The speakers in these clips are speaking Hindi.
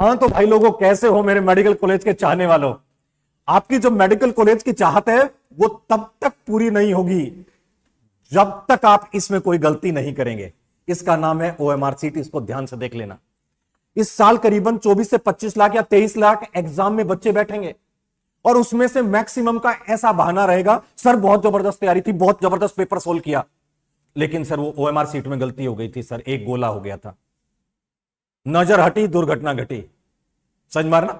हाँ तो भाई लोगों कैसे हो मेरे मेडिकल कॉलेज के चाहने वालों आपकी जो मेडिकल कॉलेज की चाहत है वो तब तक पूरी नहीं होगी जब तक आप इसमें कोई गलती नहीं करेंगे इसका नाम है O M R sheet इसको ध्यान से देख लेना इस साल करीबन 24 से 25 लाख या 23 लाख एग्जाम में बच्चे बैठेंगे और उसमें से मैक्सिमम का ऐसा बहाना रहेगा सर बहुत जबरदस्त तैयारी थी बहुत जबरदस्त पेपर सोल्व किया लेकिन सर वो ओ एम आर सीट में गलती हो गई थी सर एक गोला हो गया था नजर हटी दुर्घटना घटी समझ मारना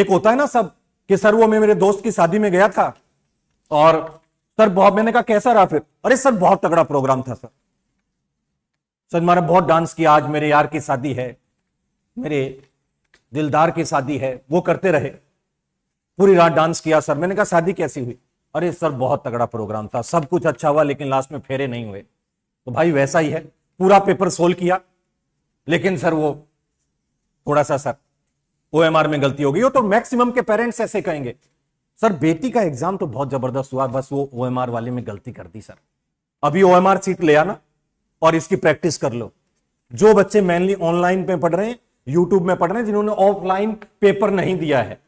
एक होता है ना सब कि सर वो मैं मेरे दोस्त की शादी में गया था और सर बहुत मैंने कहा कैसा रहा फिर अरे सर बहुत तगड़ा प्रोग्राम था सर सर मारे बहुत डांस किया आज मेरे यार की शादी है मेरे दिलदार की शादी है वो करते रहे पूरी रात डांस किया सर मैंने कहा शादी कैसी हुई अरे सर बहुत तगड़ा प्रोग्राम था सब कुछ अच्छा हुआ लेकिन लास्ट में फेरे नहीं हुए तो भाई वैसा ही है पूरा पेपर सोल्व किया लेकिन सर वो थोड़ा सा सर ओएमआर में गलती हो गई हो तो मैक्सिमम के पेरेंट्स ऐसे कहेंगे सर बेटी का एग्जाम तो बहुत जबरदस्त हुआ बस वो ओएमआर वाले में गलती कर दी सर अभी ओएमआर सीट ले आना और इसकी प्रैक्टिस कर लो जो बच्चे मेनली ऑनलाइन पे पढ़ रहे हैं यूट्यूब में पढ़ रहे हैं जिन्होंने ऑफलाइन पेपर नहीं दिया है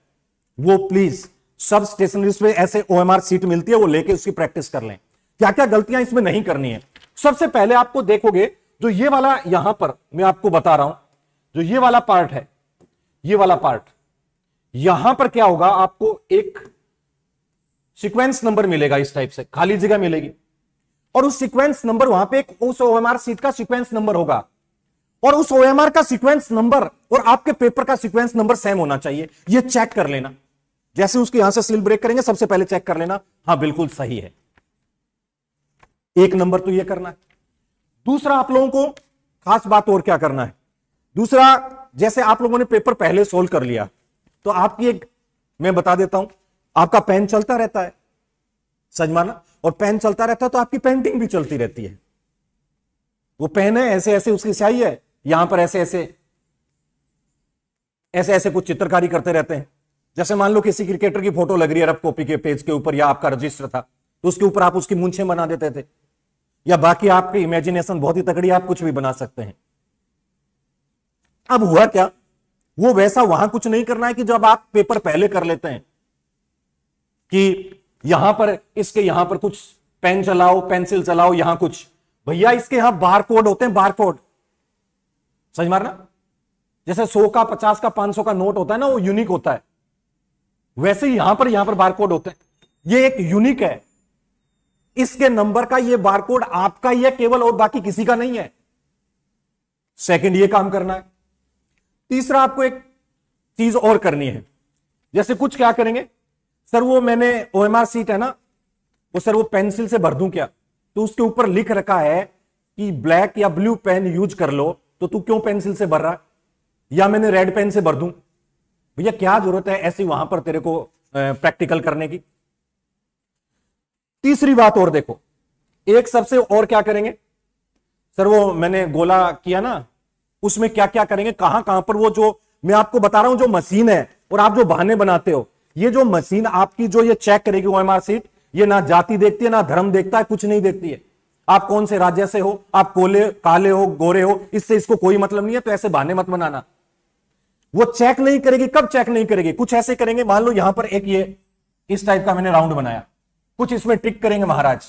वो प्लीज सब स्टेशनरी पे ऐसे ओएमआर सीट मिलती है वो लेके उसकी प्रैक्टिस कर लें क्या क्या गलतियां इसमें नहीं करनी है सबसे पहले आपको देखोगे जो ये वाला यहां पर मैं आपको बता रहा हूं जो ये वाला पार्ट है ये वाला पार्ट यहां पर क्या होगा आपको एक सीक्वेंस नंबर मिलेगा इस टाइप से खाली जगह मिलेगी और उस सीक्वेंस नंबर वहां पे एक उस ओएमआर सीट का सीक्वेंस नंबर होगा और उस ओएमआर का सीक्वेंस नंबर और आपके पेपर का सीक्वेंस नंबर सेम होना चाहिए यह चेक कर लेना जैसे उसके यहां से सील ब्रेक करेंगे सबसे पहले चेक कर लेना हाँ बिल्कुल सही है एक नंबर तो यह करना है दूसरा आप लोगों को खास बात और क्या करना है दूसरा जैसे आप लोगों ने पेपर पहले सोल्व कर लिया तो आपकी एक मैं बता देता हूं आपका पेन चलता रहता है सजमाना और पेन चलता रहता है तो आपकी पेंटिंग भी चलती रहती है वो पेन है ऐसे ऐसे उसकी स्याही है यहां पर ऐसे ऐसे ऐसे ऐसे कुछ चित्रकारी करते रहते हैं जैसे मान लो किसी क्रिकेटर की फोटो लग रही है रफ कॉपी के पेज के ऊपर या आपका रजिस्टर था तो उसके ऊपर आप उसकी मुंछे बना देते थे या बाकी आपकी इमेजिनेशन बहुत ही तगड़ी आप कुछ भी बना सकते हैं अब हुआ क्या वो वैसा वहां कुछ नहीं करना है कि जब आप पेपर पहले कर लेते हैं कि यहां पर इसके यहां पर कुछ पेन चलाओ पेंसिल चलाओ यहां कुछ भैया इसके यहां बार कोड होते हैं बार कोड समझ मारना जैसे सो का पचास का पांच सौ का नोट होता है ना वो यूनिक होता है वैसे यहां पर यहां पर बार कोड होते हैं ये एक यूनिक है इसके नंबर का ये बारकोड आपका ही है केवल और बाकी किसी का नहीं है सेकंड ये काम करना है तीसरा आपको एक चीज और करनी है जैसे कुछ क्या करेंगे सर वो मैंने ओ एम सीट है ना वो सर वो पेंसिल से भर दूं क्या तो उसके ऊपर लिख रखा है कि ब्लैक या ब्लू पेन यूज कर लो तो तू क्यों पेंसिल से भर रहा या मैंने रेड पेन से भर दूं भैया क्या जरूरत है ऐसी वहां पर तेरे को प्रैक्टिकल करने की तीसरी बात और देखो एक सबसे और क्या करेंगे सर वो मैंने गोला किया ना उसमें क्या क्या करेंगे कहां कहां पर वो जो मैं आपको बता रहा हूं जो मशीन है और आप जो बहाने बनाते हो ये जो मशीन आपकी जो ये चेक करेगी ओएमआर सीट ये ना जाति देखती है ना धर्म देखता है कुछ नहीं देखती है आप कौन से राज्य से हो आप कोले काले हो गोरे हो इससे इसको कोई मतलब नहीं है तो ऐसे बहाने मत बनाना वो चेक नहीं करेगी कब चेक नहीं करेगी कुछ ऐसे करेंगे मान लो यहां पर एक ये इस टाइप का मैंने राउंड बनाया कुछ इसमें ट्रिक करेंगे महाराज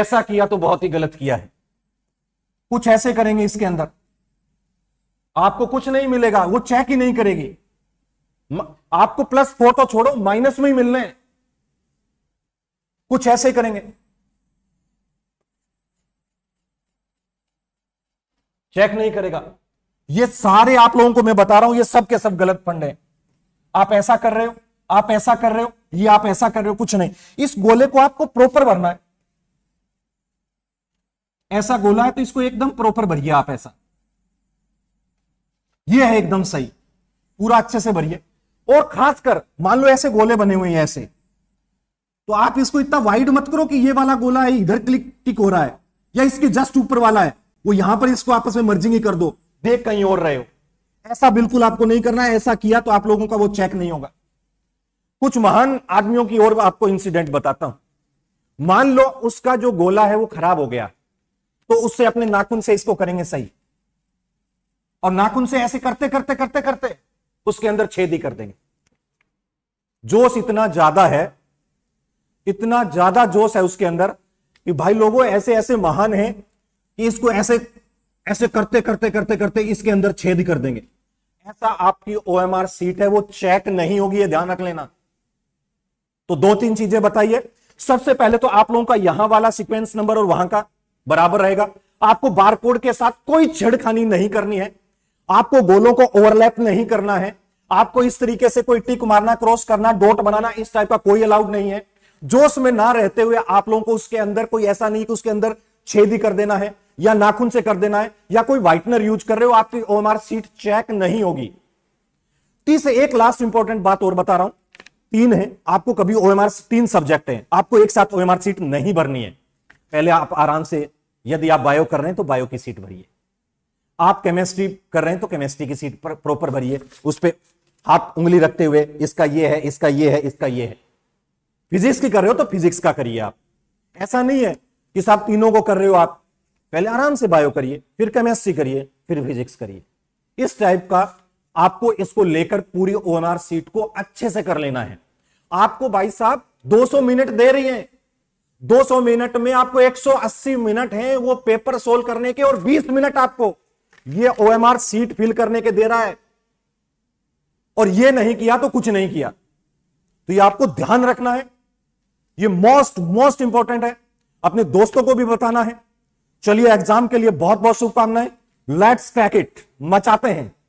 ऐसा किया तो बहुत ही गलत किया है कुछ ऐसे करेंगे इसके अंदर आपको कुछ नहीं मिलेगा वो चेक ही नहीं करेगी आपको प्लस फोर तो छोड़ो माइनस में ही मिलने हैं कुछ ऐसे करेंगे चेक नहीं करेगा ये सारे आप लोगों को मैं बता रहा हूं ये सब के सब गलत फंड है आप ऐसा कर रहे हो आप ऐसा कर रहे हो ये आप ऐसा कर रहे हो कुछ नहीं इस गोले को आपको प्रॉपर भरना है ऐसा गोला है तो इसको एकदम प्रॉपर भरिए आप ऐसा ये है एकदम सही पूरा अच्छे से भरिए और खासकर मान लो ऐसे गोले बने हुए हैं ऐसे तो आप इसको इतना वाइड मत करो कि ये वाला गोला है इधर क्लिक टिक हो रहा है या इसके जस्ट ऊपर वाला है वो यहां पर इसको आपस में मर्जिंग ही कर दो देख कहीं और रहे हो ऐसा बिल्कुल आपको नहीं करना है ऐसा किया तो आप लोगों का वो चेक नहीं होगा कुछ महान आदमियों की ओर आपको इंसिडेंट बताता हूं मान लो उसका जो गोला है वो खराब हो गया तो उससे अपने नाखून से इसको करेंगे सही और नाखून से ऐसे करते करते करते करते उसके अंदर छेद ही कर देंगे जोश इतना ज्यादा है इतना ज्यादा जोश है उसके अंदर कि भाई लोगों ऐसे ऐसे महान हैं कि इसको ऐसे ऐसे करते करते करते करते इसके अंदर छेद कर देंगे ऐसा आपकी ओएमआर सीट है वो चेक नहीं होगी ये ध्यान रख लेना तो दो तीन चीजें बताइए सबसे पहले तो आप लोगों का यहां वाला सीक्वेंस नंबर और वहां का बराबर रहेगा आपको बारकोड के साथ कोई छेड़खानी नहीं करनी है आपको गोलों को ओवरलैप नहीं करना है आपको इस तरीके से कोई टिक मारना क्रॉस करना डॉट बनाना इस टाइप का कोई अलाउड नहीं है जोश में ना रहते हुए आप लोगों को उसके अंदर कोई ऐसा नहीं कि उसके अंदर छेद ही कर देना है या नाखून से कर देना है या कोई व्हाइटनर यूज कर रहे हो आपकी ओएमआर सीट चेक नहीं होगी तीसरे एक लास्ट इंपॉर्टेंट बात और बता रहा हूं तीन है आपको कभी ओएमआर तीन सब्जेक्ट है आपको एक साथ ओएमआर सीट नहीं भरनी है पहले आप आराम से यदि आप बायो कर रहे हैं तो बायो की सीट भरिए आप केमिस्ट्री कर रहे हैं तो केमिस्ट्री की सीट पर प्रॉपर भरिए उस पर हाथ उंगली रखते हुए इसका ये है इसका ये है इसका ये है फिजिक्स की कर रहे हो तो फिजिक्स का करिए आप ऐसा नहीं है कि साहब तीनों को कर रहे हो आप पहले आराम से बायो करिए फिर केमिस्ट्री करिए फिर फिजिक्स करिए इस टाइप का आपको इसको लेकर पूरी ओएमआर सीट को अच्छे से कर लेना है आपको भाई साहब 200 मिनट दे रही हैं 200 मिनट में आपको 180 मिनट हैं वो पेपर सोल्व करने के और 20 मिनट आपको ये ओएमआर सीट फिल करने के दे रहा है और ये नहीं किया तो कुछ नहीं किया तो ये आपको ध्यान रखना है ये मोस्ट मोस्ट इंपॉर्टेंट है अपने दोस्तों को भी बताना है चलिए एग्जाम के लिए बहुत बहुत शुभकामनाएं लेट्स पैकेट मचाते हैं